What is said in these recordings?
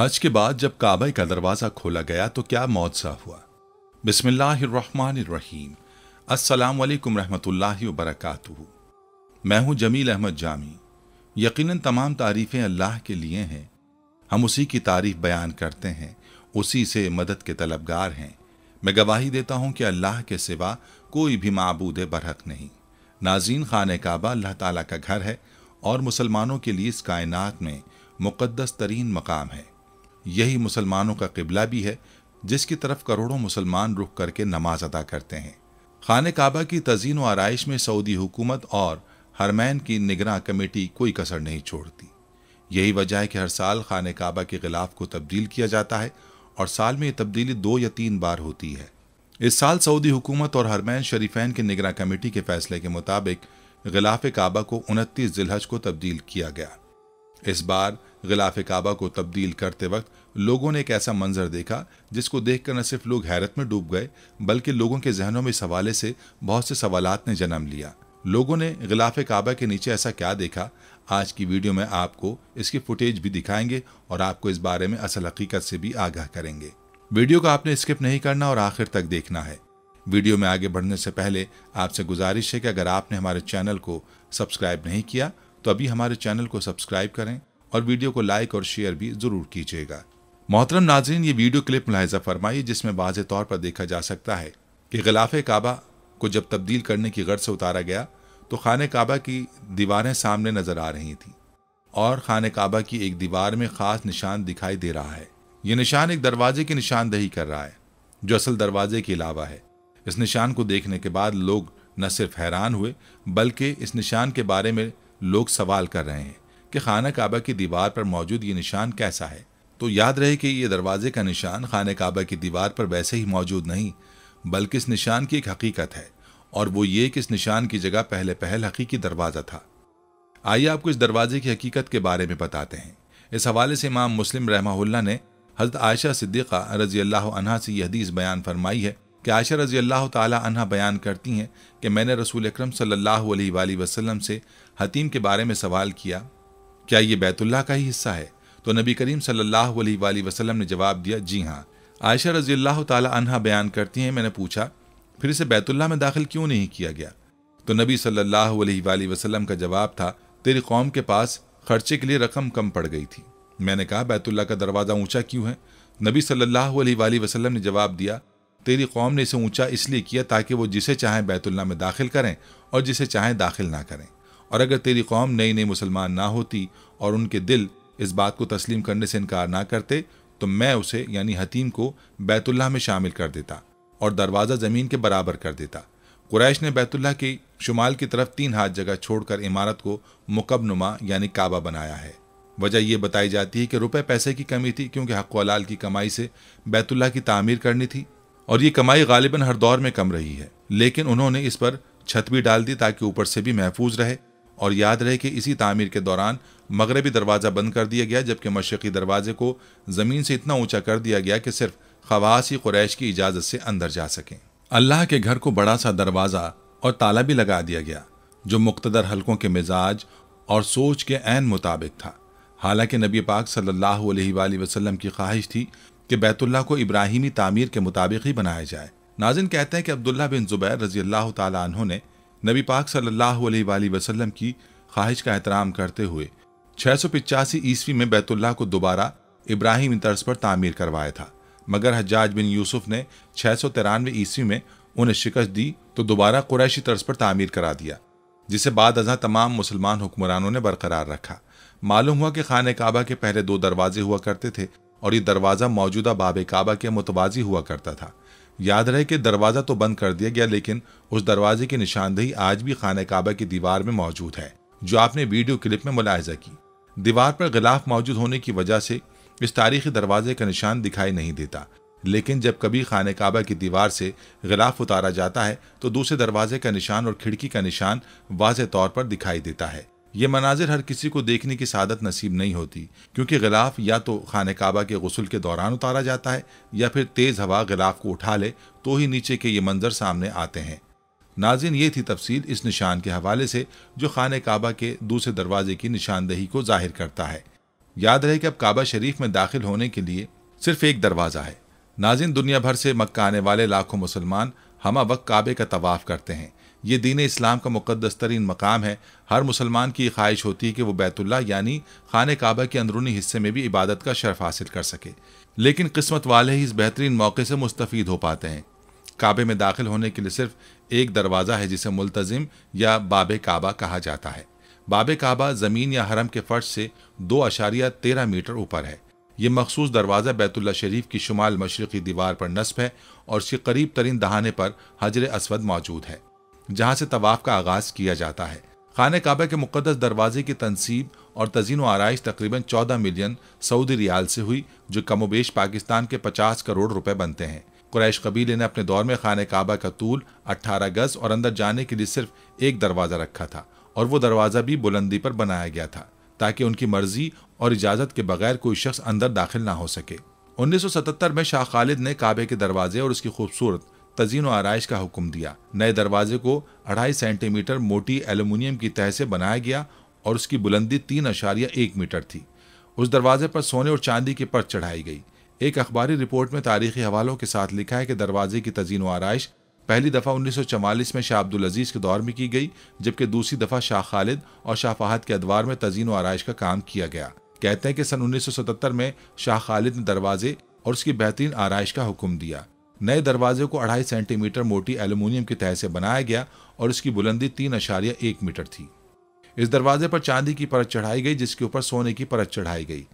हज के बाद जब काबे का दरवाज़ा खोला गया तो क्या मुआवजा हुआ अस्सलाम वालेकुम रहमतुल्लाहि बरकातुहू मैं हूं जमील अहमद जामी यकीनन तमाम तारीफ़ें अल्लाह के लिए हैं हम उसी की तारीफ बयान करते हैं उसी से मदद के तलबगार हैं मैं गवाही देता हूं कि अल्लाह के सिवा कोई भी मबूद बरहक नहीं नाजीन खान काबा अल्लाह ताला का घर है और मुसलमानों के लिए इस कायनात में मुक़दस तरीन मकाम है यही मुसलमानों का किबला भी है जिसकी तरफ करोड़ों मुसलमान रुख करके नमाज अदा करते हैं खान काबा की तजीन व आरइश में सऊदी हुकूमत और हरमैन की निगरान कमेटी कोई कसर नहीं छोड़ती यही वजह है कि हर साल खान काबा के खिलाफ को तब्दील किया जाता है और साल में ये तब्दीली दो या तीन बार होती है इस साल सऊदी हुकूमत और हरमैन शरीफैन की निगरान कमेटी के फैसले के मुताबिक गिलाफ काबा को उनतीस जिलहज को तब्दील किया गया इस बार गिलाफ काबा को तब्दील करते वक्त लोगों ने एक ऐसा मंजर देखा जिसको देखकर न सिर्फ लोग हैरत में डूब गए बल्कि लोगों के जहनों में इस हवाले से बहुत से सवाल ने जन्म लिया लोगों ने गिलाफ काबा के नीचे ऐसा क्या देखा आज की वीडियो में आपको इसकी फुटेज भी दिखाएंगे और आपको इस बारे में असल हकीकत से भी आगाह करेंगे वीडियो को आपने स्किप नहीं करना और आखिर तक देखना है वीडियो में आगे बढ़ने से पहले आपसे गुजारिश है कि अगर आपने हमारे चैनल को सब्सक्राइब नहीं किया तो अभी हमारे चैनल को सब्सक्राइब करें और वीडियो को लाइक और शेयर भी जरूर कीजिएगा मोहतरम नाजरीन ये वीडियो क्लिप मुलायजा फरमाई जिसमें वाज तौर पर देखा जा सकता है कि गिलाफ काबा को जब तब्दील करने की गर्ज से उतारा गया तो खान काबा की दीवारें सामने नजर आ रही थी और खान काबा की एक दीवार में ख़ास निशान दिखाई दे रहा है ये निशान एक दरवाजे की निशानदही कर रहा है जो असल दरवाजे के अलावा है इस निशान को देखने के बाद लोग न सिर्फ हैरान हुए बल्कि इस निशान के बारे में लोग सवाल कर रहे हैं कि खाना काबा की दीवार पर मौजूद ये निशान कैसा है तो याद रहे कि ये दरवाजे का निशान खाना काबा की दीवार पर वैसे ही मौजूद नहीं बल्कि इस निशान की एक हकीकत है और वो ये कि इस निशान की जगह पहले पहल हकीकी दरवाज़ा था आइए आपको इस दरवाजे की हकीकत के बारे में बताते हैं इस हवाले से इमाम मुस्लिम रहमाउल्ला ने हज़रत आयशा सिद्दीक़ा रजी अल्लाह अनहा से यह हदीस बयान फरमाई है कि आयशा रजी अल्लाह तहा बयान करती हैं कि मैंने रसूल अक्रम सल्लल्लाहु अलैहि वसल्लम से हतीम के बारे में सवाल किया क्या ये बैतुल्ला का ही हिस्सा है तो नबी करीम सल्लल्लाहु अलैहि वसल्लम ने जवाब दिया जी हाँ आयशा रजी अल्लाह तहा बयान करती हैं मैंने पूछा फिर इसे बैतुल्ला में दाखिल क्यों नहीं किया गया तो नबी सल्लल्लाहु अलैहि वसल्लम का जवाब था तेरी कौम के पास खर्चे के लिए रकम कम पड़ गई थी मैंने कहा बैतुल्ला का दरवाज़ा ऊंचा क्यों है नबी सल्ला वसलम ने जवाब दिया तेरी कौम ने इसे ऊंचा इसलिए किया ताकि वो जिसे चाहें बैतुल्ला में दाखिल करें और जिसे चाहें दाखिल ना करें और अगर तेरी कौम नई नई मुसलमान ना होती और उनके दिल इस बात को तस्लीम करने से इनकार ना करते तो मैं उसे यानी हतीम को बैतुल्लाह में शामिल कर देता और दरवाज़ा ज़मीन के बराबर कर देता कुरैश ने बैतुल्लाह की शुमाल की तरफ तीन हाथ जगह छोड़कर इमारत को मुकबनुमा यानी काबा बनाया है वजह यह बताई जाती है कि रुपए पैसे की कमी थी क्योंकि हक वलाल की कमाई से बैतुल्लाह की तामीर करनी थी और ये कमाई गालिबा हर दौर में कम रही है लेकिन उन्होंने इस पर छत भी डाल दी ताकि ऊपर से भी महफूज रहे और याद रहे कि इसी तामीर के दौरान मगरबी दरवाज़ा बंद कर दिया गया जबकि मशरक़ी दरवाजे को ज़मीन से इतना ऊंचा कर दिया गया कि सिर्फ खवासी कुरैश की इजाज़त से अंदर जा सकें अल्लाह के घर को बड़ा सा दरवाज़ा और ताला भी लगा दिया गया जो मुख्तर हलकों के मिजाज और सोच के ऐन मुताबिक था हालांकि नबी पाक सल्लल्लाहु अलैहि वसल्लम की ख्वाहिश थी कि बैतुल्ला को इब्राहिमी तामीर के मुताबिक ही बनाया जाए नाजिन कहते हैं कि अब्दुल्ला बिन जुबैर रजी अल्लाह तु ने नबी पाक सल्लल्लाहु अलैहि वसल्लम की ख्वाहिश का एहतराम करते हुए छः सौ पिचासी ईस्वी में बैतुल्ला को दोबारा इब्राहिम तर्ज पर तामीर करवाया था मगर हजाज बिन यूसुफ ने छः सौ तिरानवे ईस्वी में उन्हें शिकस्त दी तो दोबारा कुरैशी तर्ज पर तामीर करा दिया जिसे बाद अजा तमाम मुसलमान हुक्मरानों ने बरकरार रखा मालूम हुआ कि खान काबा के पहले दो दरवाजे हुआ करते थे और ये दरवाज़ा मौजूदा बाब काबा के मुतवाजी हुआ करता था याद रहे कि दरवाज़ा तो बंद कर दिया गया लेकिन उस दरवाजे की निशानदेही आज भी खान काबा की दीवार में मौजूद है जो आपने वीडियो क्लिप में मुलायजा की दीवार पर गिलाफ मौजूद होने की वजह से इस तारीखी दरवाजे का निशान दिखाई नहीं देता लेकिन जब कभी खान काबा की दीवार से गिलाफ उतारा जाता है तो दूसरे दरवाजे का निशान और खिड़की का निशान वाज तौर पर दिखाई देता है ये मनाजिर हर किसी को देखने की सादत नसीब नहीं होती क्योंकि गिलाफ या तो खान काबा के गसल के दौरान उतारा जाता है या फिर तेज़ हवा गिलाफ को उठा ले तो ही नीचे के ये मंजर सामने आते हैं नाजिन ये थी तफसील इस निशान के हवाले से जो खान काबा के दूसरे दरवाजे की निशानदेही को जाहिर करता है याद रहे कि अब काबा शरीफ में दाखिल होने के लिए सिर्फ एक दरवाज़ा है नाजिन दुनिया भर से मक्का आने वाले लाखों मुसलमान हमा वक्त काबे का तवाफ़ करते हैं ये दीन इस्लाम का मुकदस तरीन मकाम है हर मुसलमान की ख्वाहिश होती है कि वो बैतुल्ला यानी खान काबा के अंदरूनी हिस्से में भी इबादत का शर्फ हासिल कर सके लेकिन किस्मत वाले ही इस बेहतरीन मौके से मुस्तफ़ हो पाते हैं काबे में दाखिल होने के लिए सिर्फ एक दरवाज़ा है जिसे मुलतज़िम या बाबे काबा कहा जाता है बाबे काबा ज़मीन या हरम के फर्श से दो अशारिया तेरह मीटर ऊपर है ये मखसूस दरवाज़ा बैतुल्ला शरीफ की शुमाल मशरक़ी दीवार पर नस्ब है और इसके करीब तरीन दहाने पर हजर असवद मौजूद है जहां से तवाफ का आगाज किया जाता है खान काबे के मुकदस दरवाजे की तनसीब और तजीन आरइश तकरीबन 14 मिलियन सऊदी रियाल से हुई जो कमोबेश पाकिस्तान के 50 करोड़ रुपए बनते हैं कुरैश कबीले ने अपने दौर में खान काबा का तूल 18 गज और अंदर जाने के लिए सिर्फ एक दरवाज़ा रखा था और वो दरवाज़ा भी बुलंदी पर बनाया गया था ताकि उनकी मर्जी और इजाज़त के बगैर कोई शख्स अंदर दाखिल ना हो सके 1977 में शाह खालिद ने काबे के दरवाजे और उसकी खूबसूरत तजीन आरइश का हुक्म दिया नए दरवाजे को अढ़ाई सेंटीमीटर मोटी एल्यूमिनियम की तह से बनाया गया और उसकी बुलंदी तीन अशारिया एक मीटर थी उस दरवाजे पर सोने और चांदी की पर चढ़ाई गई एक अखबारी रिपोर्ट में तारीखी हवालों के साथ लिखा है कि दरवाजे की तजीन आरइश पहली दफ़ा उन्नीस में शाह अब्दुल अजीज़ के दौर में की गई जबकि दूसरी दफ़ा शाह खालिद और शाह फहद के अदवार में तजीन आरइश का काम किया गया कहते हैं कि सन 1977 में शाह खालिद ने दरवाजे और उसकी बेहतरीन आरइश का हुक्म दिया नए दरवाजे को अढ़ाई सेंटीमीटर मोटी एल्यूमिनियम की तह से बनाया गया और इसकी बुलंदी तीन अशारिया एक मीटर थी इस दरवाजे पर चांदी की परत चढ़ाई गई जिसके ऊपर सोने की परत चढ़ाई गई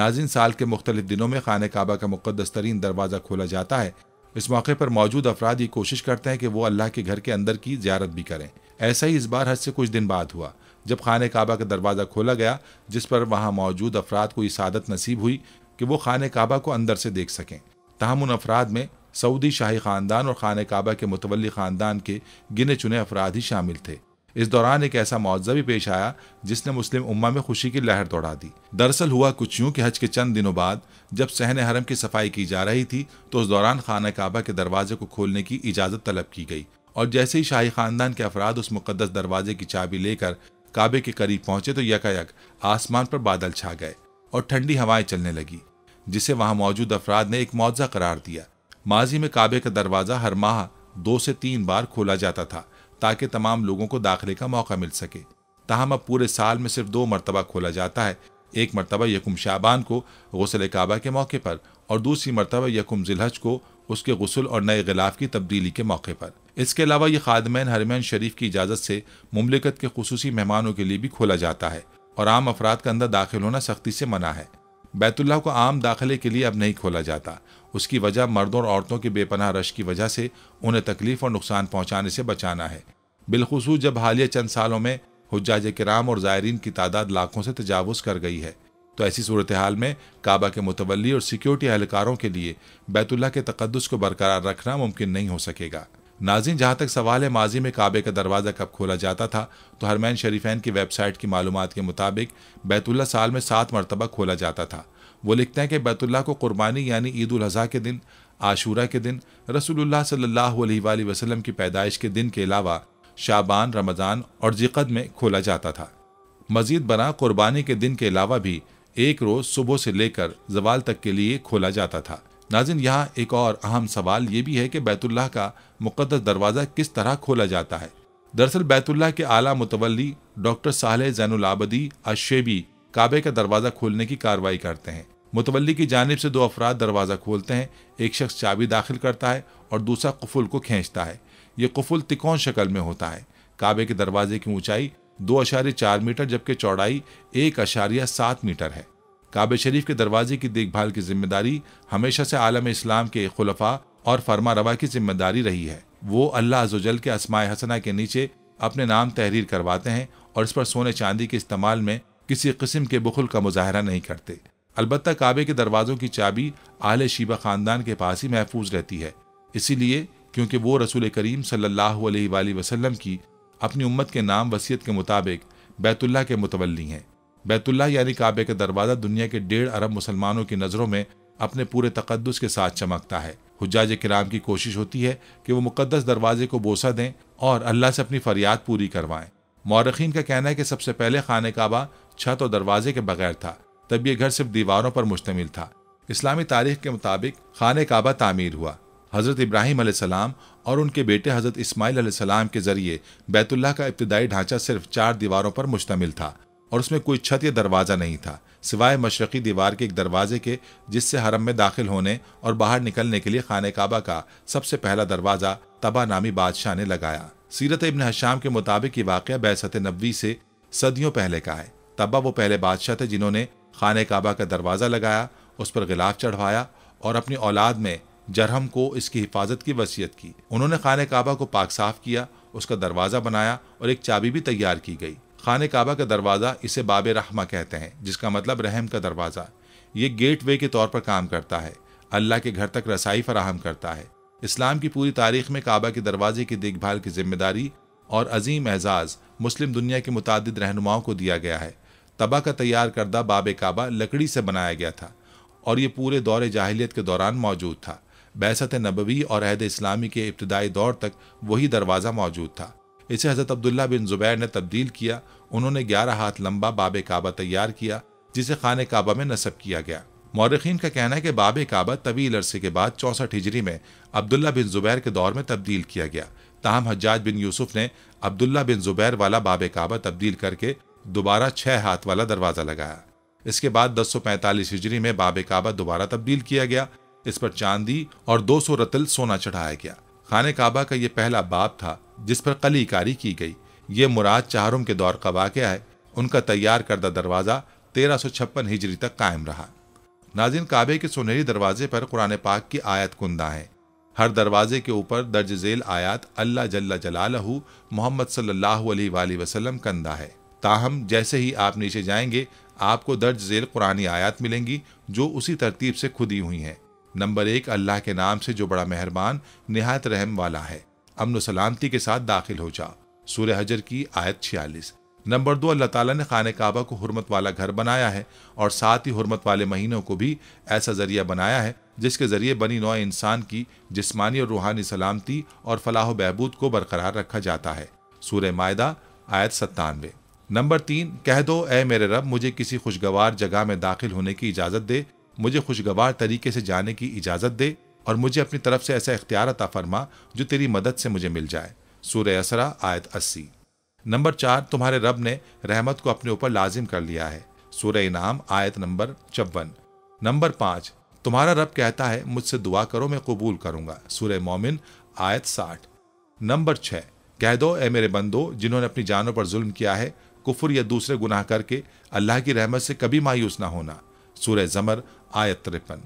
नाजिन साल के मुख्तलिफ दिनों में खान काबा का मुकदस तरीन दरवाज़ा खोला जाता है इस मौके पर मौजूद अफराद ये कोशिश करते हैं कि वो अल्लाह के घर के अंदर की ज्यारत भी करें ऐसा ही इस बार हज से कुछ दिन बाद हुआ जब खान काबा का दरवाज़ा खोला गया जिस पर वहाँ मौजूद अफराद को इस आदत नसीब हुई कि वो खान काबा को अंदर से देख सकें तहम उन अफराद में सऊदी शाही खानदान और खान काबा के मुतवली खानदान के गिने चुने अफराद ही शामिल थे इस दौरान एक ऐसा मुआवजा भी पेश आया जिसने मुस्लिम उम्मा में खुशी की लहर दौड़ा दी दरअसल हुआ कुछ यूं कि हज के चंद दिनों बाद जब सहन हरम की सफाई की जा रही थी तो उस दौरान खाना काबा के दरवाजे को खोलने की इजाज़त तलब की गई और जैसे ही शाही खानदान के अफराद उस मुकदस दरवाजे की चाबी लेकर काबे के करीब पहुंचे तो यकायक आसमान पर बादल छा गए और ठंडी हवाएं चलने लगी जिसे वहां मौजूद अफराद ने एक मुआवजा करार दिया माजी में काबे का दरवाज़ा हर माह दो से तीन बार खोला जाता था ताकि तमाम लोगों को दाखिले का मौका मिल सके तहम अब पूरे साल में सिर्फ दो मरतबा खोला जाता है एक मरतबा यकुम शाबान को गसल काबा के मौके पर और दूसरी मरतबा यकुम जिलहज को उसके गसल और नए गिलाफ की तब्दीली के मौके पर इसके अलावा ये खादमैन हरमैन शरीफ की इजाज़त से ममलिकत के खसूसी मेहमानों के लिए भी खोला जाता है और आम अफराद का अंदर दाखिल होना सख्ती से मना है बैतुल्ला को आम दाखिले के लिए अब नहीं खोला जाता उसकी वजह मर्दों और औरतों के बेपनाह रश की वजह से उन्हें तकलीफ और नुकसान पहुंचाने से बचाना है बिलखसूस जब हालिया चंद सालों में हजाज कराम और ज़ायरीन की तादाद लाखों से तजावज़ कर गई है तो ऐसी सूरत हाल में काबा के मुतवली और सिक्योरिटी एहलकारों के लिए बैतुल्ला के तकदस को बरकरार रखना मुमकिन नहीं हो सकेगा नाजिन जहाँ तक सवाल है माजी में काबे का दरवाज़ा कब खोला जाता था तो हरमैन शरीफैन की वेबसाइट की मालूम के मुताबिक बैतुल्ला साल में सात मरतबा खोला जाता था वो लिखते हैं कि बैतुल्ला को कुर्बानी यानी ईद अजी के दिन आशूरा के दिन रसूलुल्लाह सल्लल्लाहु अलैहि वसल्लम की पैदाइश के दिन के अलावा शाबान रमज़ान और जिकद में खोला जाता था मजीद बना कुर्बानी के दिन के अलावा भी एक रोज़ सुबह से लेकर जवाल तक के लिए खोला जाता था नाजिन यहाँ एक और अहम सवाल ये भी है कि बैतुल्लाह का मुकदस दरवाज़ा किस तरह खोला जाता है दरअसल बैतुल्लाह के आला मुतवली डॉक्टर साहल आबदी अशेबी काबे का दरवाज़ा खोलने की कार्रवाई करते हैं मुतवली की जानब से दो अफराद दरवाज़ा खोलते हैं एक शख्स चाबी दाखिल करता है और दूसरा कफुल को खींचता है ये कफुल तिकोन शक्ल में होता है काबे के दरवाजे की ऊंचाई दो अशार्य चार मीटर जबकि चौड़ाई एक अशारिया सात मीटर है काबे शरीफ के दरवाजे की देखभाल की जिम्मेदारी हमेशा से आलम इस्लाम के खुलफा और फरमा रवा की जिम्मेदारी रही है वो अल्लाह जुजल के असमाय हसना के नीचे अपने नाम तहरीर करवाते हैं और इस पर सोने चांदी के इस्तेमाल में किसी किस्म के बुखल का मुजाहरा नहीं करते अलबत् काबे के दरवाज़ों की चाबी आल शीबा ख़ानदान के पास ही महफूज रहती है इसीलिए क्योंकि वो रसूल करीम सल्लल्लाहु अलैहि वसल्लम की अपनी उम्मत के नाम वसीयत के मुताबिक बैतुल्ला के मुतवली हैं बैतुल्ला यानी काबे का दरवाज़ा दुनिया के डेढ़ अरब मुसलमानों की नज़रों में अपने पूरे तकदस के साथ चमकता है हुजाज कराम की कोशिश होती है कि वो मुकदस दरवाजे को बोसा दें और अल्लाह से अपनी फरियाद पूरी करवाएं मौरखीन का कहना है कि सबसे पहले खान काबा छत और दरवाजे के बगैर था तब यह घर सिर्फ दीवारों पर मुश्तमिल था इस्लामी तारीख के मुताबिक खान काबा तामीर हुआ हज़रत इब्राहिम सलाम और उनके बेटे हज़रत इस्माईल सलाम के ज़रिए बैतुल्ला का इब्तदाई ढांचा सिर्फ चार दीवारों पर मुश्तमिल था और उसमें कोई छत या दरवाज़ा नहीं था सिवाय मशरकी दीवार के एक दरवाजे के जिससे हरम में दाखिल होने और बाहर निकलने के लिए खान काबा का सबसे पहला दरवाज़ा तबा नामी बादशाह ने लगाया सीरत इबन हशाम के मुताबिक ये वाक़ बैसत नबी से सदियों पहले का है तबा वो पहले बादशाह थे जिन्होंने खान काबा का दरवाज़ा लगाया उस पर गिलाफ चढ़वाया और अपनी औलाद में जरहम को इसकी हिफाजत की वसीयत की उन्होंने खान काबा को पाक साफ किया उसका दरवाज़ा बनाया और एक चाबी भी तैयार की गई खान काबा का दरवाज़ा इसे बाब रहमा कहते हैं जिसका मतलब रहम का दरवाज़ा ये वे के तौर पर काम करता है अल्लाह के घर तक रसाई फराहम करता है इस्लाम की पूरी तारीख में काबा के दरवाजे की देखभाल की जिम्मेदारी और अजीम एजाज़ मुस्लिम दुनिया के मुतद रहनुमाओं को दिया गया है तबा का तैयार करदा बाब काबा लकड़ी से बनाया गया था और ये पूरे दौर जाहिलियत के दौरान मौजूद था बैसत नबवी और अहद इस्लामी के इब्तदाई दौर तक वही दरवाज़ा मौजूद था इसे हज़रत अब्दुल्ला बिन ज़ुबैर ने तब्दील किया उन्होंने ग्यारह हाथ लंबा बाब काबा तैयार किया जिसे खान काबा में नस्ब किया गया मौरखीन का कहना है कि बाब काबा तवील अरसे के बाद चौंसठ हिजरी में अब्दुल्ला बिन ज़ुबैर के दौर में तब्दील किया गया ताहम हजाज बिन यूसुफ ने अब्दुल्ला बिन ज़ुबैर वाला बाब काबा तब्दील करके दोबारा छः हाथ वाला दरवाज़ा लगाया इसके बाद 1045 हिजरी में बाब काबा दोबारा तब्दील किया गया इस पर चांदी और 200 रतल सोना चढ़ाया गया खान काबा का ये पहला बाब था जिस पर कली कारी की गई ये मुराद चाहरुम के दौर का वाक़ है उनका तैयार करदा दरवाज़ा तेरह सौ छप्पन हिजरी तक कायम रहा नाजिन काबे के सुनहरी दरवाजे पर कुरान पाक की आयत कुंदा है हर दरवाजे के ऊपर दर्ज झेल आयात अल्लाह जल्ला जलालहू मोहम्मद सल्लल्लाहु वसलम कंदा है ताहम जैसे ही आप नीचे जाएंगे आपको दर्ज झेल कुरानी आयात मिलेंगी जो उसी तरतीब से खुदी हुई हैं नंबर एक अल्लाह के नाम से जो बड़ा मेहरबान नहायत रहम वाला है अमन सलामती के साथ दाखिल हो जा सूर्य हजर की आयत छियालीस नंबर दो अल्लाह ताला ने खान काबा को हरमत वाला घर बनाया है और साथ ही हरमत वाले महीनों को भी ऐसा जरिया बनाया है जिसके जरिए बनी नौ इंसान की जिस्मानी और रूहानी सलामती और फलाह बहबूद को बरकरार रखा जाता है सूर्य मायदा आयत सत्तानवे नंबर तीन कह दो ए मेरे रब मुझे किसी खुशगवार जगह में दाखिल होने की इजाज़त दे मुझे खुशगवार तरीके से जाने की इजाज़त दे और मुझे अपनी तरफ से ऐसा इख्तियार अता फरमा जो तेरी मदद से मुझे मिल जाए सूर्य असरा आयत अस्सी नंबर चार तुम्हारे रब ने रहमत को अपने ऊपर लाजिम कर लिया है सूर्य इनाम आयत नंबर चौवन नंबर पाँच तुम्हारा रब कहता है मुझसे दुआ करो मैं कबूल करूंगा सूर्य मोमिन आयत साठ नंबर छः कह दो ए मेरे बंदो जिन्होंने अपनी जानों पर जुल्म किया है कुफर या दूसरे गुनाह करके अल्लाह की रहमत से कभी मायूस ना होना सूर्य जमर आयत तिरपन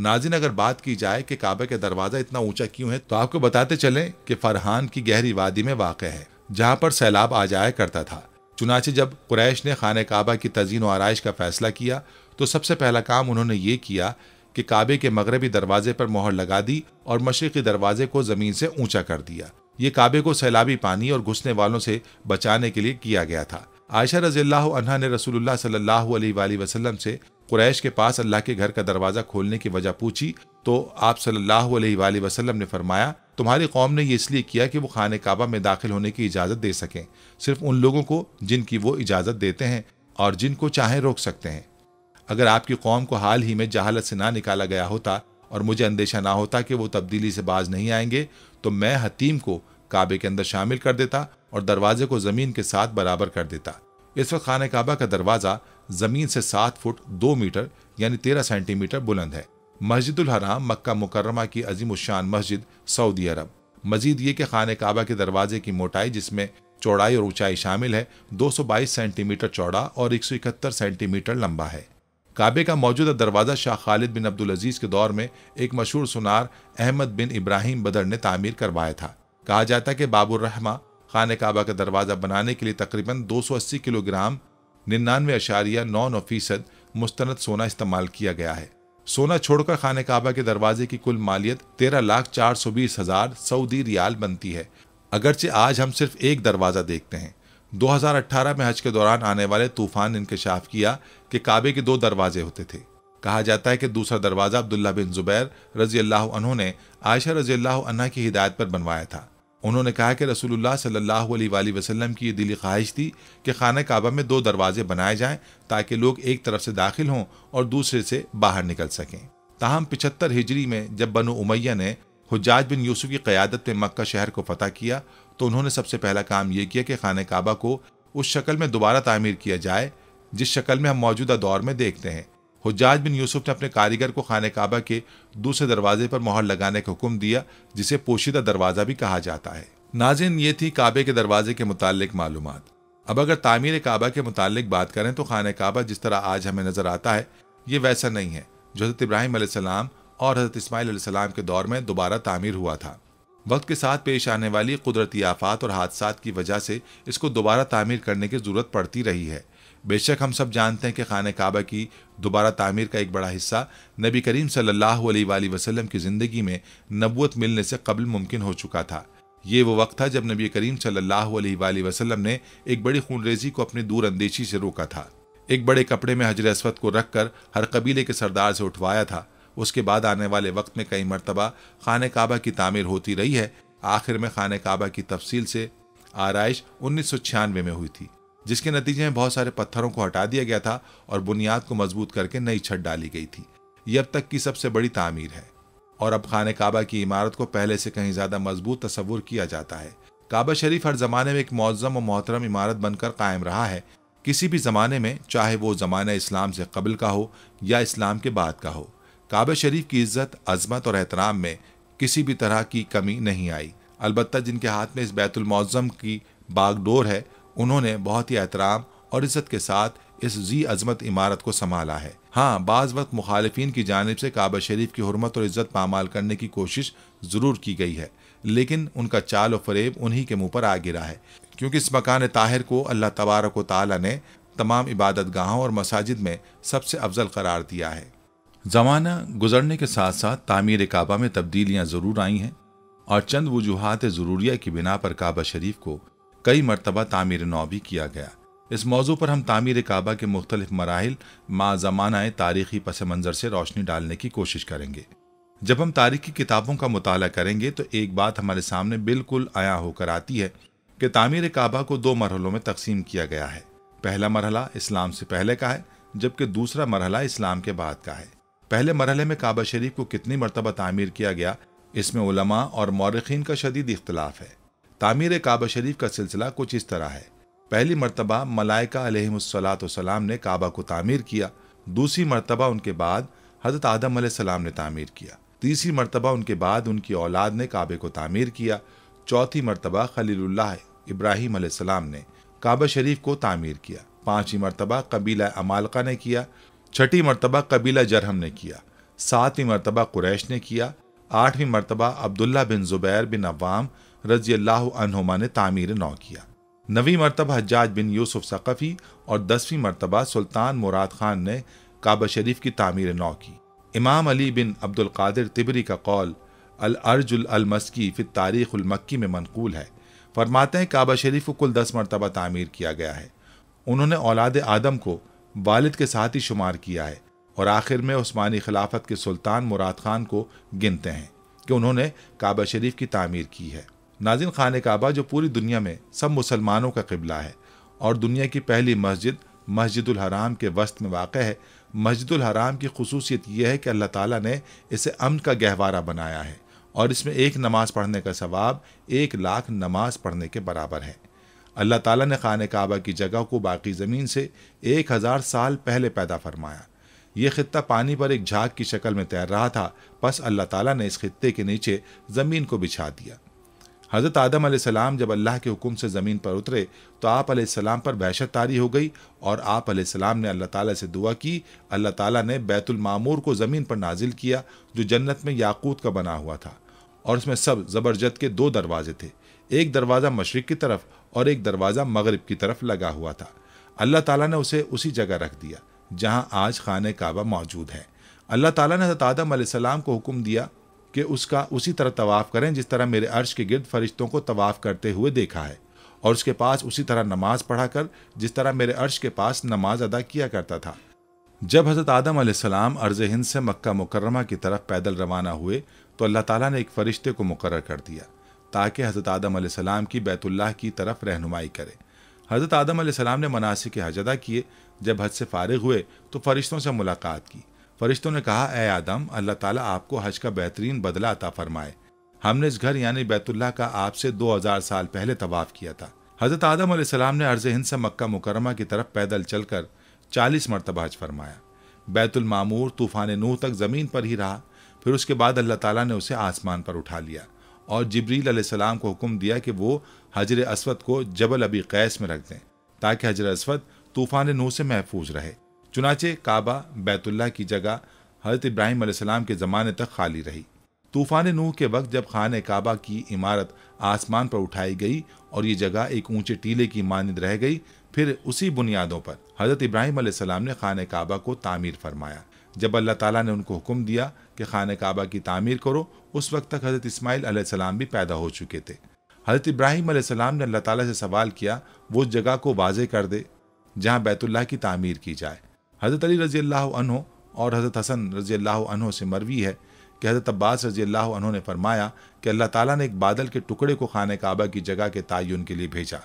नाजिन अगर बात की जाए कि काबे का दरवाज़ा इतना ऊंचा क्यों है तो आपको बताते चले कि फरहान की गहरी वादी में वाक़ है जहाँ पर सैलाब आ जाया करता था चुनाचे जब कुरैश ने खान काबा की तजीन व आरइश का फैसला किया तो सबसे पहला काम उन्होंने ये किया कि काबे के मगरबी दरवाजे पर मोहर लगा दी और मशरक़ी दरवाजे को ज़मीन से ऊंचा कर दिया ये काबे को सैलाबी पानी और घुसने वालों से बचाने के लिए किया गया था आयशा रजील्ला ने रसूलुल्लाह सल्लल्लाहु अलैहि वसल्लम से कुरैश के पास अल्लाह के घर का दरवाज़ा खोलने की वजह पूछी तो आप सल्लल्लाहु अलैहि वसल्लम ने फरमाया तुम्हारी कौम ने यह इसलिए किया कि वो खान काबा में दाखिल होने की इजाज़त दे सकें सिर्फ उन लोगों को जिनकी वो इजाज़त देते हैं और जिनको चाहें रोक सकते हैं अगर आपकी कौम को हाल ही में जहालत से ना निकाला गया होता और मुझे अंदेशा ना होता कि वो तब्दीली से बाज नहीं आएंगे तो मैं हतीम को काबे के अंदर शामिल कर देता और दरवाजे को ज़मीन के साथ बराबर कर देता इस वक्त खाने काबा का दरवाज़ा जमीन से सात फुट दो मीटर यानी तेरह सेंटीमीटर बुलंद है मस्जिदुल हराम मक्का मुकर्रमा की अजीम उशान मस्जिद सऊदी अरब मजीद ये कि खान काबा के दरवाजे की मोटाई जिसमें चौड़ाई और ऊंचाई शामिल है 222 सेंटीमीटर चौड़ा और 171 सेंटीमीटर लंबा है काबे का मौजूदा दरवाज़ा शाह खालिद बिन अब्दुल अजीज़ के दौर में एक मशहूर सुनार अहमद बिन इब्राहिम बदर ने तामीर करवाया था कहा जाता है कि बाबुलरहमा खान काबा का दरवाज़ा बनाने के लिए तकरीबन 280 किलोग्राम निन्यानवे अशारिया नौ नौ फीसद मुस्तनद सोना इस्तेमाल किया गया है सोना छोड़कर खाने काबा के दरवाजे की कुल मालियत तेरह लाख चार सौ बीस हजार सऊदी रियाल बनती है अगरचे आज हम सिर्फ एक दरवाज़ा देखते हैं 2018 में हज के दौरान आने वाले तूफान ने इंकशाफ किया कि काबे के दो दरवाजे होते थे कहा जाता है कि दूसरा दरवाज़ा अब्दुल्ला बिन जुबैर रजी अल्लाह ने आयशा रजी अल्लाह की हिदायत पर बनवाया था उन्होंने कहा कि रसूलुल्लाह सल्लल्लाहु अलैहि वसल्लम की ये दिली ख्वाहिश थी कि खाना काबा में दो दरवाजे बनाए जाएं ताकि लोग एक तरफ से दाखिल हों और दूसरे से बाहर निकल सकें ताहम पिछहत्तर हिजरी में जब बनु उमैया ने हजाज बिन यूसुफ की क़्यादत में मक्का शहर को फतह किया तो उन्होंने सबसे पहला काम ये किया कि खाना काबा को उस शक्ल में दोबारा तामीर किया जाए जिस शक्ल में हम मौजूदा दौर में देखते हैं हजाज बिन यूसुफ ने अपने कारीगर को खान काबा के दूसरे दरवाजे पर मोहर लगाने का हुक्म दिया जिसे पोशीदा दरवाज़ा भी कहा जाता है नाजिन ये थी काबे के दरवाजे के मुतालिक मालूम अब अगर तामीर काबा के मुतालिक बात करें तो खान काबा जिस तरह आज हमें नज़र आता है ये वैसा नहीं है जो हज़रत इब्राहिम सलाम और हज़रत इसमाइल सलाम के दौर में दोबारा तामीर हुआ था वक्त के साथ पेश आने वाली कुदरती आफात और हादसा की वजह से इसको दोबारा तामीर करने की ज़रूरत पड़ती रही है बेशक हम सब जानते हैं कि खान काबा की दोबारा तामीर का एक बड़ा हिस्सा नबी करीम सल्ला वसलम की ज़िंदगी में नबूत मिलने से कबल मुमकिन हो चुका था ये वो वक्त था जब नबी करीम सल्ला वसलम ने एक बड़ी खूनरेजी को अपनी दूरअंदेशी से रोका था एक बड़े कपड़े में हजर असवद को रख कर हर कबीले के सरदार से उठवाया था उसके बाद आने वाले वक्त में कई मरतबा खान काबा की तामीर होती रही है आखिर में खान काबा की तफसील से आरइश उन्नीस में हुई थी जिसके नतीजे में बहुत सारे पत्थरों को हटा दिया गया था और बुनियाद को मजबूत करके नई छत डाली गई थी यह अब तक की सबसे बड़ी तामीर है और अब खान काबा की इमारत को पहले से कहीं ज़्यादा मजबूत तस्वुर किया जाता है काबा शरीफ हर ज़माने में एक मौज़म और मोहतरम इमारत बनकर कायम रहा है किसी भी ज़माने में चाहे वो ज़माना इस्लाम से कबल का हो या इस्लाम के बाद का हो काबे शरीफ की इज्जत अजमत और एहतराम में किसी भी तरह की कमी नहीं आई अलबत्त जिनके हाथ में इस बैतुलमौज़म की बागडोर है उन्होंने बहुत ही एहतराम और इज्जत के साथ इस जी अजमत इमारत को संभाला है हाँ बाज वक्त मुखालफन की जानब से काबा शरीफ की हरमत और इज्जत पामाल करने की कोशिश ज़रूर की गई है लेकिन उनका चाल और फरेब उन्हीं के मुंह पर आ गिरा है क्योंकि इस मकान ताहिर को अल्लाह तबारक ताला ने तमाम इबादत गाहों और मसाजिद में सबसे अफजल करार दिया है ज़माना गुजरने के साथ साथ तामीर काबा में तब्दीलियां ज़रूर आई हैं और चंद वजूहत ज़रूरिया की बिना पर काबा शरीफ को कई मरतबा तामीर नौ भी किया गया इस मौजू पर हम तामीर काबा के मुख्तलिफ मराहल माँ ज़माना तारीखी पस मंज़र से रोशनी डालने की कोशिश करेंगे जब हम तारीखी किताबों का मताल करेंगे तो एक बात हमारे सामने बिल्कुल आया होकर आती है कि तामीर काबा को दो मरहलों में तकसीम किया गया है पहला मरहला इस्लाम से पहले का है जबकि दूसरा मरहला इस्लाम के बाद का है पहले मरहले में काबा शरीफ को कितनी मरतबा तामीर किया गया इसमें उलमा और मौरखीन का शदीद इख्तलाफ है तामीर काबा शरीफ का सिलसिला कुछ इस तरह है पहली मरतबा मलाइका अलहमसलाम ने काबा को तामीर किया दूसरी मरतबा उनके बाद हज़रत आदम सलाम ने तामीर किया तीसरी मरतबा उनके बाद उनकी औलाद ने काबे को तामीर किया चौथी मरतबा खलील्ला इब्राहिम सलाम ने काबा शरीफ को तामीर किया पांचवी मरतबा कबीला अमालका ने किया छठी मरतबा कबीला जरहम ने किया सातवीं मरतबा कुरैश ने किया आठवीं मरतबा अब्दुल्ला बिन ज़ुबैर बिन अवाम रजी अल्लाहुमा ने तामीर नौ किया नवी मरतबा हजाज बिन यूसुफ सकफ़ी और दसवीं मरतबा सुल्तान मुराद खान ने काबा शरीफ की तामीर नौ की इमाम अली बिन अब्दुल कादिर तिबरी का कौल अल अर्जुल मस्की फिर तारीख़ुलमक्की में मनकूल है फरमाते हैं काबा शरीफ को कुल दस मरतबा तामीर किया गया है उन्होंने औलाद आदम को वालिद के साथ ही शुमार किया है और आखिर में उस्मानी खिलाफत के सुल्तान मुराद खान को गिनते हैं कि उन्होंने काबा शरीफ की तामीर की है नाजिन खान काबा जो पूरी दुनिया में सब मुसलमानों का किबला है और दुनिया की पहली मस्जिद मस्जिदुल हराम के वस्त में वाक़ है मस्जिदुल हराम की खसूसियत यह है कि अल्लाह ताला ने इसे अमन का गहवारा बनाया है और इसमें एक नमाज़ पढ़ने का सवाब एक लाख नमाज पढ़ने के बराबर है अल्लाह ताला ने खान काबा की जगह को बाकी ज़मीन से एक हज़ार साल पहले पैदा फरमाया ये खत्ता पानी पर एक झाग की शक्ल में तैर रहा था बस अल्लाह ताला ने इस खत्ते के नीचे ज़मीन को बिछा दिया हज़रत आदम सलाम जब अल्लाह के हुक्म से ज़मीन पर उतरे तो आप सलाम पर वहशत तारी हो गई और आप सलाम ने अल्लाह ताला से दुआ की अल्लाह ताला ने मामूर को ज़मीन पर नाजिल किया जो जन्नत में याकूत का बना हुआ था और उसमें सब ज़बरजत के दो दरवाजे थे एक दरवाज़ा मशरक़ की तरफ और एक दरवाज़ा मगरब की तरफ लगा हुआ था अल्लाह ताला ने उसे उसी जगह रख दिया जहाँ आज खान काबा मौजूद है अल्लाह ताला ने हज़रत आदम सलाम को हुक्म दिया कि उसका उसी तरह तवाफ़ करें जिस तरह मेरे अर्श के गिरद फरिश्तों को तवाफ़ करते हुए देखा है और उसके पास उसी तरह नमाज पढ़ा कर जिस तरह मेरे अर्श के पास नमाज अदा किया करता था जब हज़रत आदम आसमाम अर्ज हिंद से मक्का मुकरमा की तरफ पैदल रवाना हुए तो अल्लाह ताला ने एक फ़रिश्ते को मुकर कर दिया ताकि हज़रत आदम आसमाम की बैतुल्लाह की तरफ रहनुमाई करे हज़रत आदम आसमाम ने मनासिक हज अदा किए जब हज से फ़ारिग हुए तो फ़रिश्तों से मुलाकात की फरिश्तों ने कहा ए आदम अल्लाह ताला आपको हज का बेहतरीन बदला अता फरमाए हमने इस घर यानी बैतुल्ला का आपसे 2000 साल पहले तवाफ किया था हजरत आदम सलाम ने अर्ज हिंद से मक्का मुकरमा की तरफ पैदल चलकर चालीस मरतबा हज फरमाया बैतुलमामूर तूफान नूह तक ज़मीन पर ही रहा फिर उसके बाद अल्लाह ताला ने उसे आसमान पर उठा लिया और जबरील सलाम को हुक्म दिया कि वो हजर असवद को जबल अबी कैस में रख दें ताकि हजर असवद तूफान नूह से महफूज रहे चुनाचे काबा बैतुल्ला की जगह हज़रत इब्राहिम सलाम के ज़माने तक खाली रही तूफ़ान नूह के वक्त जब खान काबा की इमारत आसमान पर उठाई गई और ये जगह एक ऊंचे टीले की मानद रह गई फिर उसी बुनियादों पर हज़रत इब्राहिम सलाम ने खान काबा को तामीर फरमाया जब अल्लाह ताला ने उनको हुक्म दिया कि खान काबा की तामीर करो उस वक्त तक हज़रत इस्माईल सलाम भी पैदा हो चुके थे हज़रत इब्राहिम सलाम ने अल्लाह ताला से सवाल किया वो जगह को वाजे कर दे जहाँ बैतुल्ला की तामीर की जाए हज़रत अली रज़ी अल्लाह और हज़रत हसन रज़ी अल्लाह से मरवी है कि हज़रत अब्बास रज़ी अल्लाह ने फरमाया कि अल्लाह ताला ने एक बादल के टुकड़े को खान काबा की जगह के तयन के लिए भेजा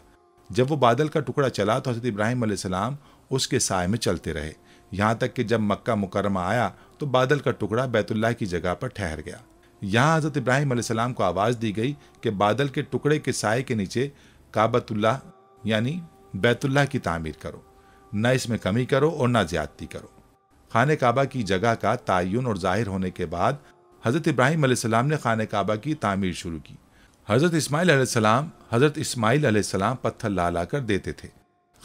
जब वो बादल का टुकड़ा चला तो हज़रत इब्राहिम सलाम उसके साय में चलते रहे यहाँ तक कि जब मक्का मुकरमा आया तो बादल का टुकड़ा बैतुल्ला की जगह पर ठहर गया यहाँ हज़रत इब्राहिम सलाम को आवाज़ दी गई कि बादल के टुकड़े के साय के नीचे काबतुल्ला यानी बैतुल्ला की तामीर करो न इसमें कमी करो और न ज्यादती करो खान काबा की जगह का तयन और जाहिर होने के बाद हज़रत इब्राहिम आसमाम ने खान काबा की तमीर शुरू की हज़रत इसमाइल आसमाम हज़रत इसमाइल आसमाम पत्थर ला ला कर देते थे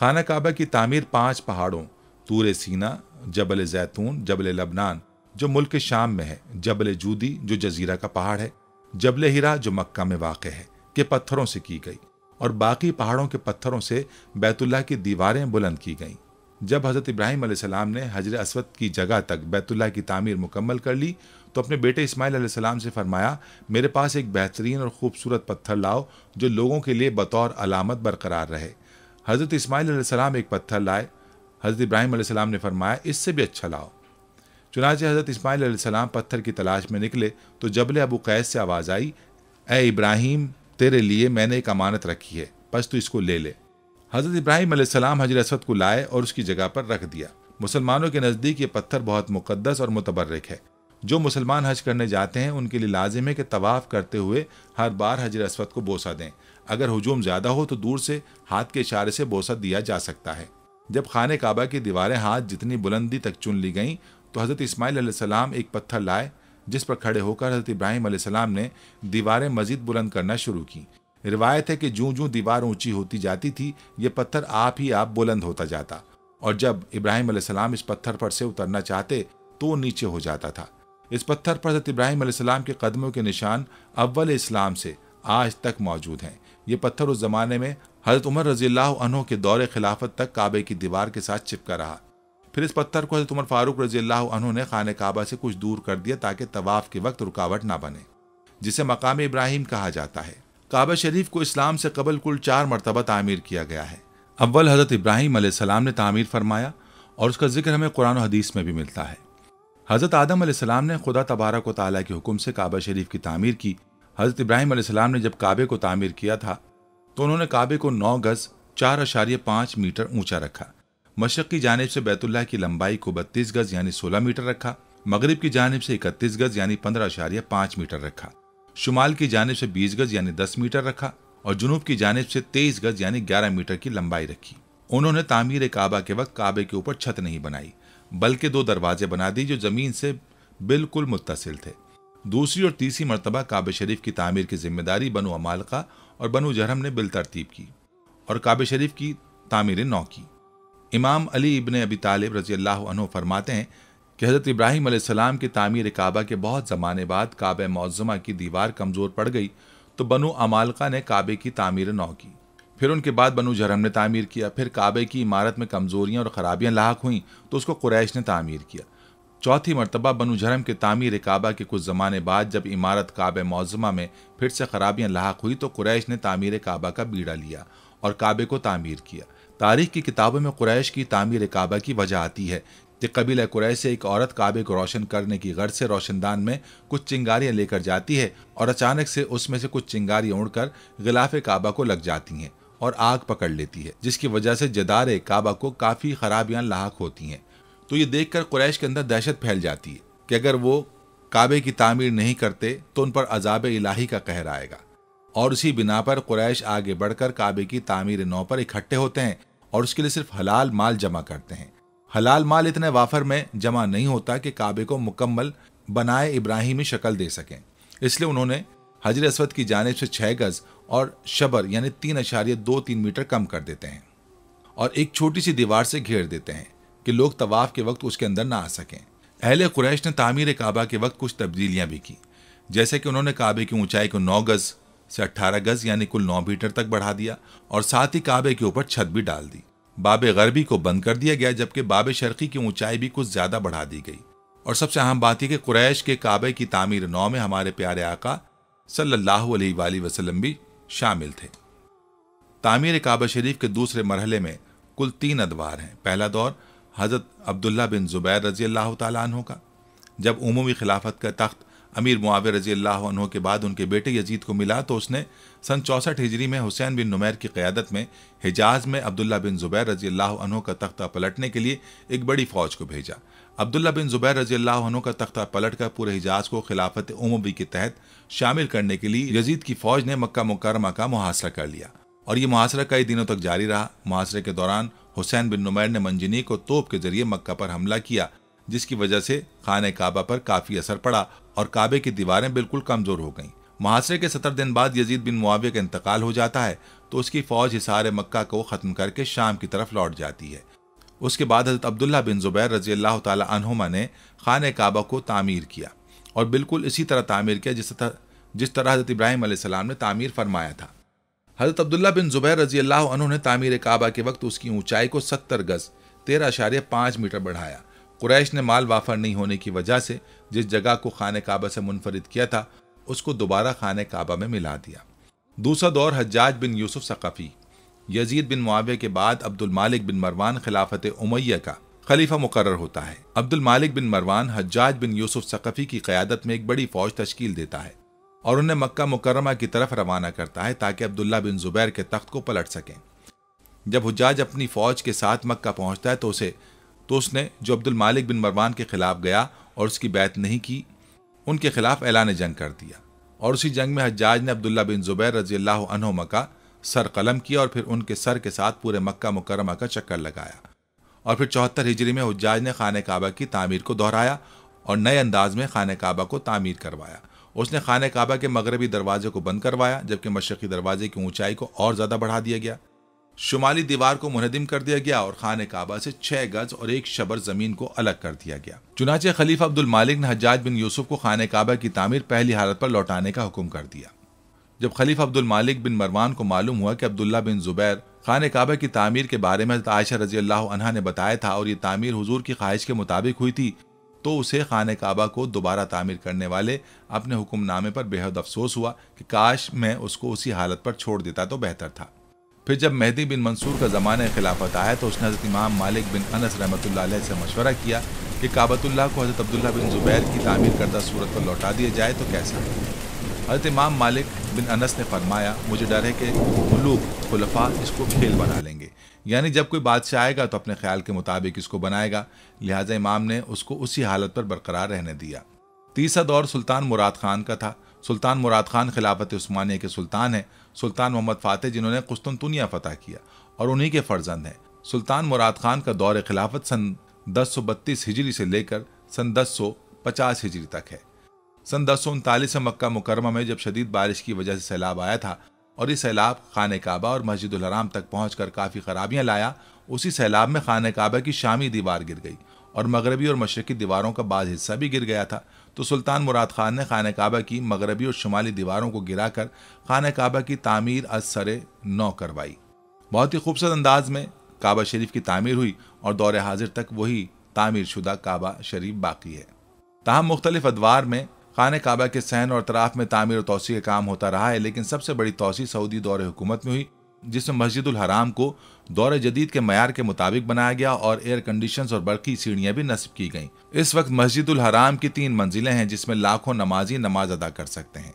खाना काबा की तमीर पाँच पहाड़ों तूर सीना जबल जैतून जबल लबनान जो मुल्क शाम में है जबल जूदी जो जजीरा का पहाड़ है जबल हिरा जो मक्का में वाक़ है के पत्थरों से की गई और बाकी पहाड़ों के पत्थरों से बैतुल्ला की दीवारें बुलंद की गईं जब हज़रत इब्राहिम सलाम ने हजर असवद की जगह तक बैतुल्ला की तामीर मुकम्मल कर ली तो अपने बेटे इसमाइल सलाम से फरमाया मेरे पास एक बेहतरीन और ख़ूबसूरत पत्थर लाओ जो लोगों के लिए बतौर अलामत बरकरार रहे हज़रत इसमाइल सलाम एक पत्थर लाए हज़रत इब्राहिम सलाम ने फरमाया इससे भी अच्छा लाओ चुनाचे हज़रत इसमाइल सलाम पत्थर की तलाश में निकले तो जबल अबू कैद से आवाज़ आई ए इब्राहिम तेरे लिए मैंने एक अमानत रखी है बस तू इसको ले ले हज़रत इब्राहिम सलाम हजर असद को लाए और उसकी जगह पर रख दिया मुसलमानों के नज़दीक ये पत्थर बहुत मुकद्दस और मुतबरक है जो मुसलमान हज करने जाते हैं उनके लिए लाजिम है कि तवाफ़ करते हुए हर बार हजर असवद को बोसा दें अगर हजूम ज़्यादा हो तो दूर से हाथ के इशारे से बोसा दिया जा सकता है जब खान काबा की दीवारें हाथ जितनी बुलंदी तक चुन ली गईं तो हज़रत इसमाईल सलाम एक पत्थर लाए जिस पर खड़े होकर हजरत इब्राहिम सलाम ने दीवारें मजीद बुलंद करना शुरू की रिवायत है कि जूं जूं दीवार ऊंची होती जाती थी ये पत्थर आप ही आप बुलंद होता जाता और जब इब्राहिम सलाम इस पत्थर पर से उतरना चाहते तो नीचे हो जाता था इस पत्थर पर हजरत इब्राहिम सलाम के कदमों के निशान अव्वल इस्लाम से आज तक मौजूद हैं ये पत्थर उस जमाने में हजरत उमर रजील्ला के दौरे खिलाफत तक काबे की दीवार के साथ चिपका रहा फिर इस पत्थर को हजरत उमर फारूक रजी अल्लाह ने खान काबा से कुछ दूर कर दिया ताकि तवाफ़ के वक्त रुकावट ना बने जिसे मकाम इब्राहिम कहा जाता है काबा शरीफ को इस्लाम से कबल कुल चार मरतबा तामीर किया गया है अव्वल हज़रत इब्राहिम सलाम ने तामीर फरमाया और उसका जिक्र हमें कुरान हदीस में भी मिलता है हज़रत आदम सलाम ने खुदा तबारक को ताला के हुक्म से काबा शरीफ की तामीर की हज़रत इब्राहिम सलाम ने जब काबे को तामीर किया था तो उन्होंने काबे को नौ गज़ चार अशारिय पाँच मीटर ऊंचा रखा मशक़ की जानब से बैतुल्ला की लंबाई को बत्तीस गज यानी सोलह मीटर रखा मगरब की जानब से इकतीस गज यानी पंद्रह अशारिया पाँच मीटर रखा शुमाल की जानब से बीस गज यानी दस मीटर रखा और जुनूब की जानब से तेईस गज यानी ग्यारह मीटर की लंबाई रखी उन्होंने तामीर काबा के वक्त काबे के ऊपर छत नहीं बनाई बल्कि दो दरवाजे बना दिए जो ज़मीन से बिल्कुल मुतसिल थे दूसरी और तीसरी मरतबा काब शरीफ की तामीर की जिम्मेदारी बनु अमालका और बनु जहरम ने बिल तरतीब की और काबे शरीफ की तामीर नौ की इमाम अली इबन अबी तालिब रजी अल्लाह फरमाते हैं कि हज़रत इब्राहिम सलाम की तामीर काबा के बहुत ज़माने बाद काब मौजमा की दीवार कमज़ोर पड़ गई तो बनु अमालका ने काबे की तामीर नौ की फिर उनके बाद बनु जरम ने तामीर किया फिर काबे की इमारत में कमज़ोरियाँ और ख़राबियाँ लाक हुईं तो उसको कुरैश ने तामीर किया चौथी मरतबा बनु जरम के तामीर काबा के कुछ ज़माने बाद जब इमारत काब मौजमा में फिर से ख़राबियाँ लाक हुई तो कुरैश ने तामीर काबा का बीड़ा लिया और काबे को तामीर किया तारीख की किताबों में कुरैश की तामीर काबा की वजह आती है कि कबीला कुरैश से एक औरत काबे को रोशन करने की गर्ज से रोशनदान में कुछ चिंगारियां लेकर जाती है और अचानक से उसमें से कुछ चिंगारियां उड़कर गिलाफ काबा को लग जाती हैं और आग पकड़ लेती है जिसकी वजह से जदार काबा को काफ़ी खराबियां लाक होती हैं तो ये देखकर कुरैश के अंदर दहशत फैल जाती है कि अगर वो काबे की तामीर नहीं करते तो उन पर अजाब इलाही का कहर आएगा और उसी बिना पर कुरैश आगे बढ़कर काबे की तामीर नौ पर इकट्ठे होते हैं और उसके लिए सिर्फ हलाल माल जमा करते हैं हलाल माल इतने वाफर में जमा नहीं होता कि काबे को मुकम्मल बनाए इब्राहिमी शक्ल दे सकें इसलिए उन्होंने हजर असवद की जानब से छः गज़ और शबर यानी तीन अशार्य दो तीन मीटर कम कर देते हैं और एक छोटी सी दीवार से घेर देते हैं कि लोग तवाफ़ के वक्त उसके अंदर ना आ सकें अहल कुरैश ने तामीर काबा के वक्त कुछ तब्दीलियाँ भी की जैसे कि उन्होंने काबे की ऊंचाई को नौ गज़ से 18 गज यानी कुल 9 मीटर तक बढ़ा दिया और साथ ही काबे के ऊपर छत भी डाल दी बाब गरबी को बंद कर दिया गया जबकि बाब शर्की की ऊंचाई भी कुछ ज्यादा बढ़ा दी गई और सबसे अहम बात यह कि कुरैश के काबे की तामीर नौ में हमारे प्यारे आका सल्लल्लाहु अलैहि वसल्लम भी शामिल थे तामीर काबा शरीफ के दूसरे मरहले में कुल तीन अदवार हैं पहला दौर हज़रत अब्दुल्ला बिन ज़ुबैर रजी अल्लाह तु का जब उमूमी खिलाफत का तख्त अमीर मुआवे रजी अल्लाह के बाद उनके बेटे यजीद को मिला तो उसने सन चौसठ हिजरी में हुसैन बिन नुमैर की क़्यादत में हिजाज में अब्दुल्ला बिन ज़ुबैर रजी अल्लाह का तख्ता पलटने के लिए एक बड़ी फ़ौज को भेजा अब्दुल्ला बिन ज़ुबैर रजी अल्लाह का तख्ता पलट कर पूरे हिजाज को खिलाफत उमबी के तहत शामिल करने के लिए यजीद की फ़ौज ने मक्का मुकरमा का मुहासरा कर लिया और ये मुहासरा कई दिनों तक जारी रहा मुहासरे के दौरान हुसैन बिन नुमैर ने मंजनी को तोप के जरिए मक्का पर हमला किया जिसकी वजह से खान काबा पर काफ़ी असर पड़ा और काबे की दीवारें बिल्कुल कमजोर हो गईं। महासरे के सत्तर दिन बाद यजीद बिन मुआविया का इंतकाल हो जाता है तो उसकी फौज हिसार मक्का को खत्म करके शाम की तरफ लौट जाती है उसके बाद हजरत अब्दुल्ला बिन जुबैर रजी अल्लाह तुमा ने खान काबा को तामीर किया और बिल्कुल इसी तरह तामीर किया जिस तरह जिस तरह हजरत इब्राहिम आसमाम ने तामीर फरमाया था हजरत अब्दुल्ला बिन जुबैर रजी अल्लाह ने तामीर काबा के वक्त उसकी ऊंचाई को सत्तर गज तेरह अशार्य पाँच मीटर बढ़ाया कुरैश ने माल वाफर नहीं होने की वजह से जिस जगह को खान काबा से मुनफरद किया था उसको दोबारा खान काबा में मिला दिया दूसरा दौर हजाज बिन यूसुफ सकाफ़ी यजीद बिन मुआवे के बाद अब्दुल मालिक बिन मरवान खिलाफत उमैया का खलीफा मुकर होता है अब्दुल मालिक बिन मरवान हजाज बिन यूसुफ सकाफ़ी की क्यादत में एक बड़ी फौज तश्कील देता है और उन्हें मक्का मुकरमा की तरफ रवाना करता है ताकि अब्दुल्ला बिन जुबैर के तख्त को पलट सकें जब हजाज अपनी फौज के साथ मक्का पहुंचता है तो उसे तो उसने जो अब्दुल मालिक बिन मरवान के खिलाफ गया और उसकी बैत नहीं की उनके खिलाफ ऐलान जंग कर दिया और उसी जंग में हजाज ने अब्दुल्ला बिन जुबैर रजी अल्लाह का सर कलम किया और फिर उनके सर के साथ पूरे मक्का मुकरमा का चक्कर लगाया और फिर चौहत्तर हिजरी में हजाज ने खान काबा की तामीर को दोहराया और नए अंदाज में खान काबा को तामीर करवाया उसने खान काबा के मगरबी दरवाजे को बंद करवाया जबकि मशरकी दरवाजे की ऊंचाई को और ज़्यादा बढ़ा दिया गया शुमाली दीवार को मुनहदिम कर दिया गया और खान काबा से छह गज और एक शबर जमीन को अलग कर दिया गया चुनाचे खलीफा अब्दुल मालिक ने हजाज बिन यूसुफ को खान काबा की तमीर पहली हालत पर लौटाने का हुक्म कर दिया जब खलीफा अब्दुल मालिक बिन मरवान को मालूम हुआ कि अब्दुल्ला बिन जुबैर खान काबा की तमीर के बारे में आयशा रजी अल्लाह ने बताया था और ये तामीर हजूर की ख्वाहिश के मुताबिक हुई थी तो उसे खान काबा को दोबारा तामीर करने वाले अपने हुक्मनामे पर बेहद अफसोस हुआ कि काश मैं उसको उसी हालत पर छोड़ देता तो बेहतर था फिर जब मेहदी बिन मंसूर का ज़माने खिलाफत आया तो उसने हज़रत इमाम मालिक बिन अनस रहमत से मशवरा किया कि काबतुल्ला को हज़रत अब्दुल्ला बिन ज़ुबैर की तामीर करदा सूरत पर लौटा दिया जाए तो कैसा हज़रत इमाम मालिक बिन अनस ने फरमाया मुझे डर है कि मलूक खुलफा इसको खेल बना लेंगे यानी जब कोई बादशाह आएगा तो अपने ख्याल के मुताबिक इसको बनाएगा लिहाजा इमाम ने उसको उसी हालत पर बरकरार रहने दिया तीसरा दौर सुल्तान मुराद खान का था सुल्तान मुराद खान खिलाफत उस्मानिया के सुल्तान हैं सुल्तान मोहम्मद फातेह जिन्होंने कुस्तुनतुनिया फतह किया और उन्हीं के फर्जंद हैं सुल्तान मुराद खान का दौर खिलाफत सन बत्तीस हिजरी से लेकर सन पचास हिजरी तक है सन दस सौ उनतालीस में मक्का मुकरमा में जब शदीद बारिश की वजह से सैलाब आया था और ये सैलाब खान काबा और मस्जिद हराम तक पहुँच कर काफ़ी खराबियाँ लाया उसी सैलाब में खान काबा की शामी दीवार गिर गई और मगरबी और मशरकी दीवारों का बाद हिस्सा भी गिर गया था तो सुल्तान मुराद खान ने खान काबा की मगरबी और शुमाली दीवारों को गिराकर खान काबा की तामीर अज नौ करवाई बहुत ही खूबसूरत अंदाज में काबा शरीफ की तामीर हुई और दौर हाजिर तक वही तामीर शुदा काबा शरीफ बाकी है तहम मुख्तलिफ अदवार में खान काबा के सहन और तराफ में तामीर और तोसी का काम होता रहा है लेकिन सबसे बड़ी तोसी सऊदी दौर हुकूमत में हुई जिसमें मस्जिद हराम को दौरे जदीद के मैार के मुताबिक बनाया गया और एयर कंडीशन और बड़की सीढ़ियाँ भी नस्ब की गईं इस वक्त मस्जिद हराम की तीन मंजिलें हैं जिसमें लाखों नमाजी नमाज अदा कर सकते हैं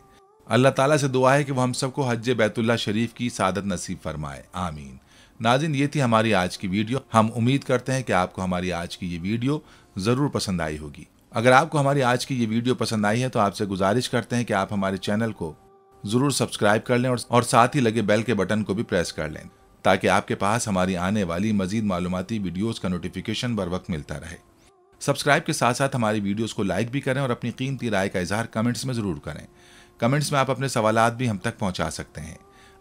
अल्लाह ताला से दुआ है कि वह हम सबको हज बैतुल्ला शरीफ की सादत नसीब फरमाए आमीन नाजिन ये थी हमारी आज की वीडियो हम उम्मीद करते हैं कि आपको हमारी आज की ये वीडियो ज़रूर पसंद आई होगी अगर आपको हमारी आज की ये वीडियो पसंद आई है तो आपसे गुजारिश करते हैं कि आप हमारे चैनल को जरूर सब्सक्राइब कर लें और साथ ही लगे बेल के बटन को भी प्रेस कर लें ताकि आपके पास हमारी आने वाली मजीद मालूमती वीडियोज़ का नोटिफिकेशन बर वक्त मिलता रहे सब्सक्राइब के साथ साथ हमारी वीडियोज़ को लाइक भी करें और अपनी कीमती राय का इजहार कमेंट्स में ज़रूर करें कमेंट्स में आप अपने सवाल भी हम तक पहुँचा सकते हैं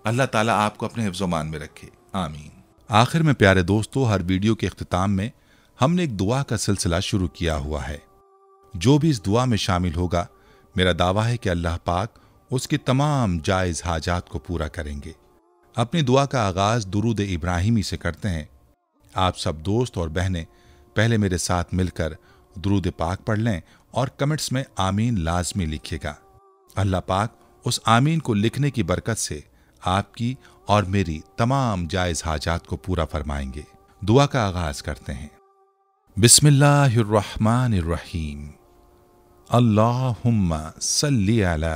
अल्लाह ताला आपको अपने हिफ्जोमान में रखे आमीन आखिर में प्यारे दोस्तों हर वीडियो के अख्ताम में हमने एक दुआ का सिलसिला शुरू किया हुआ है जो भी इस दुआ में शामिल होगा मेरा दावा है कि अल्लाह पाक उसकी तमाम जायज हाजात को पूरा करेंगे अपनी दुआ का आगाज दुरूद इब्राहिमी से करते हैं आप सब दोस्त और बहनें पहले मेरे साथ मिलकर दुरूद पाक पढ़ लें और कमेंट्स में आमीन लाजमी लिखिएगा अल्लाह पाक उस आमीन को लिखने की बरकत से आपकी और मेरी तमाम जायज हाजात को पूरा फरमाएंगे दुआ का आगाज करते हैं बिस्मिल्लाहिर्रहमानिर्रहीम अल्लाहुम्मा सल्ली अला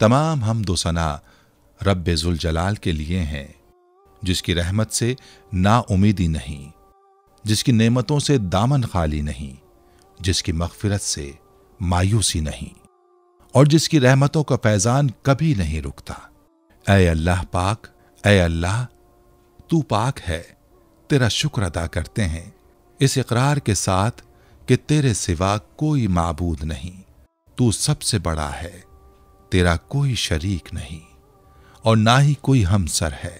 तमाम हम सना रब जलाल के लिए हैं जिसकी रहमत से नाउमीदी नहीं जिसकी नेमतों से दामन खाली नहीं जिसकी मगफिरत से मायूसी नहीं और जिसकी रहमतों का फैजान कभी नहीं रुकता ए अल्लाह पाक ए अल्लाह तू पाक है तेरा शुक्र अदा करते हैं इस इकरार के साथ कि तेरे सिवा कोई माबूद नहीं तू सबसे बड़ा है तेरा कोई शरीक नहीं और ना ही कोई हमसर है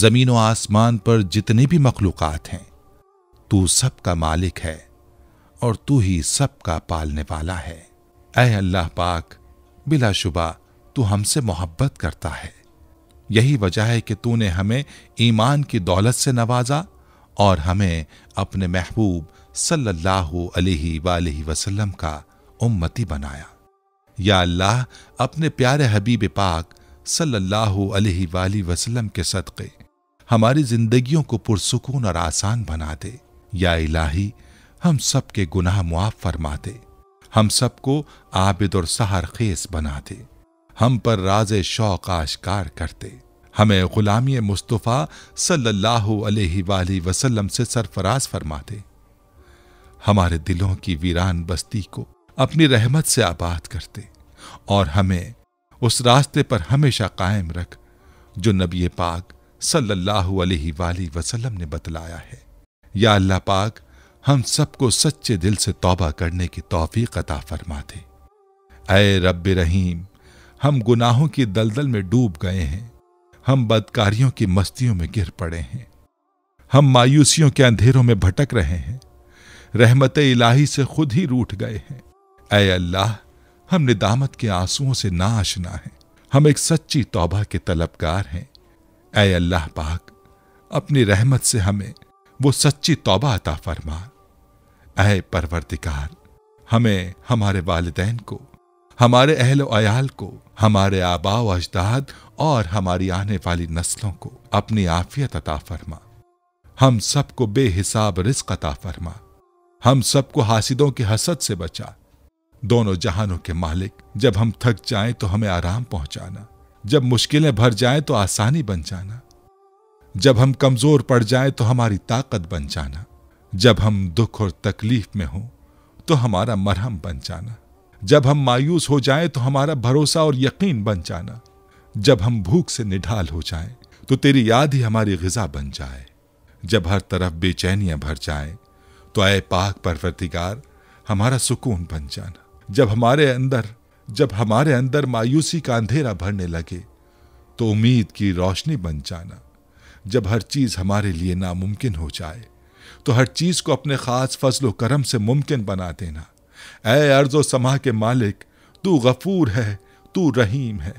जमीन और आसमान पर जितने भी मखलूक हैं तू सबका मालिक है और तू ही सबका पालने वाला है अः अल्लाह पाक बिलाशुबा तू हमसे मोहब्बत करता है यही वजह है कि तूने हमें ईमान की दौलत से नवाजा और हमें अपने महबूब सल्लल्लाहु अलैहि वसल्लम का उम्मती बनाया या अल्लाह अपने प्यारे हबीब पाक सल्लल्लाहु अलैहि वसल्लम के सदक़े हमारी जिंदगियों को पुरसकून और आसान बना दे या इलाही हम सब के गुनाह मुआफ़ फरमा दे हम सबको आबिद और सहार खेस बना दे हम पर राज शौक आशकार करते हमें गुलामी मुस्तफ़ा सल्लल्लाहु अलैहि वसल्लम से सरफराज फरमा दे हमारे दिलों की वीरान बस्ती को अपनी रहमत से आबाद करते और हमें उस रास्ते पर हमेशा कायम रख जो नबी पाक सल्लल्लाहु अलैहि वसल्लम ने बतलाया है या अल्लाह पाक हम सबको सच्चे दिल से तौबा करने की तौफीक अता फरमा दे अय रब रहीम हम गुनाहों की दलदल में डूब गए हैं हम बदकारियों की मस्तियों में गिर पड़े हैं हम मायूसियों के अंधेरों में भटक रहे हैं रहमत इलाही से खुद ही रूठ गए हैं ऐ अल्लाह हम निदामत के आंसुओं से ना आशना हैं हम एक सच्ची तौबा के तलबगार हैं ऐ अल्लाह पाक अपनी रहमत से हमें वो सच्ची तौबा अता फरमा ऐ परवरदिगार हमें हमारे वालदेन को हमारे अहल अयाल को हमारे आबाव अजदाद और हमारी आने वाली नस्लों को अपनी आफियत अता फरमा हम सबको बेहिसाब रिस्क अता फरमा हम सबको हासिदों के हसद से बचा दोनों जहानों के मालिक जब हम थक जाएं तो हमें आराम पहुंचाना जब मुश्किलें भर जाएं तो आसानी बन जाना जब हम कमजोर पड़ जाएं तो हमारी ताकत बन जाना जब हम दुख और तकलीफ में हों तो हमारा मरहम बन जाना जब हम मायूस हो जाएं तो हमारा भरोसा और यकीन बन जाना जब हम भूख से निढाल हो जाएं तो तेरी याद ही हमारी गजा बन जाए जब हर तरफ बेचैनियां भर जाएं तो आए पाक परवरदिगार हमारा सुकून बन जाना जब हमारे अंदर जब हमारे अंदर मायूसी का अंधेरा भरने लगे तो उम्मीद की रोशनी बन जाना जब हर चीज़ हमारे लिए नामुमकिन हो जाए तो हर चीज़ को अपने ख़ास फजल करम से मुमकिन बना देना ए अर्ज़ो समा के मालिक तू गफूर है तू रहीम है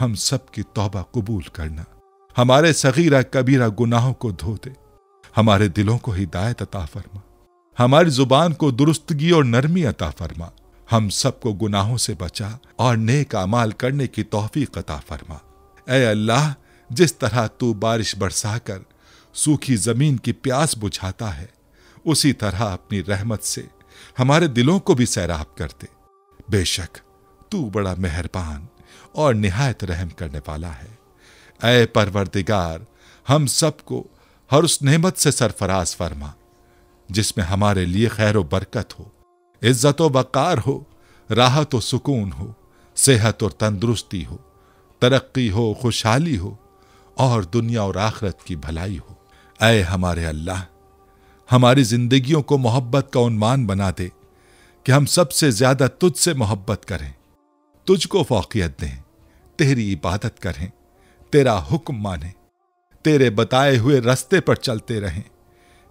हम सब की तौबा कबूल करना हमारे सगीरा कबीरा गुनाहों को धो दे हमारे दिलों को हिदायत अता फरमा हमारी जुबान को दुरुस्तगी और नरमी अता फरमा हम सबको गुनाहों से बचा और नेक अमाल करने की तोहफी कता फरमा ए अल्लाह जिस तरह तू बारिश बरसाकर सूखी जमीन की प्यास बुझाता है उसी तरह अपनी रहमत से हमारे दिलों को भी सैराब करते बेशक तू बड़ा मेहरबान और निहायत रहम करने वाला है ऐ परवरदिगार हम सबको हर उस नेमत से सरफराज फरमा जिसमें हमारे लिए खैर बरकत हो इज्जत वक़ार हो राहत तो व सुकून हो सेहत और तंदुरुस्ती हो तरक्की हो खुशहाली हो और दुनिया और आखरत की भलाई हो अय हमारे अल्लाह हमारी जिंदगियों को मोहब्बत का उन्मान बना दे कि हम सबसे ज्यादा तुझसे मोहब्बत करें तुझको फौकियत दें तेरी इबादत करें तेरा हुक्म माने तेरे बताए हुए रास्ते पर चलते रहें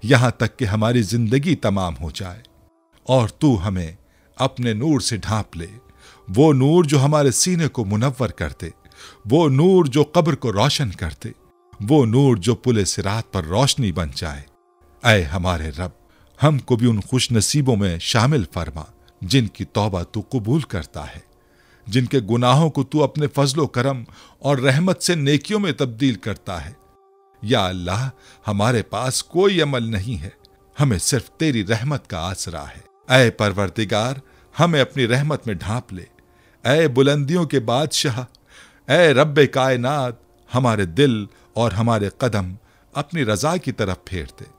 यहां तक कि हमारी जिंदगी तमाम हो जाए और तू हमें अपने नूर से ढांप ले वो नूर जो हमारे सीने को मुनवर करते वो नूर जो कब्र को रोशन करते वो नूर जो पुले सिरात पर रोशनी बन जाए अय हमारे रब हमको भी उन खुश नसीबों में शामिल फरमा जिनकी तौबा तू कबूल करता है जिनके गुनाहों को तू अपने फजलो करम और रहमत से नेकियों में तब्दील करता है या अल्लाह हमारे पास कोई अमल नहीं है हमें सिर्फ तेरी रहमत का आसरा है अय परवरदिगार हमें अपनी रहमत में ढांप ले अय बुलंदियों के बादशाह अय रब कायनात हमारे दिल और हमारे कदम अपनी रजा की तरफ फेर दे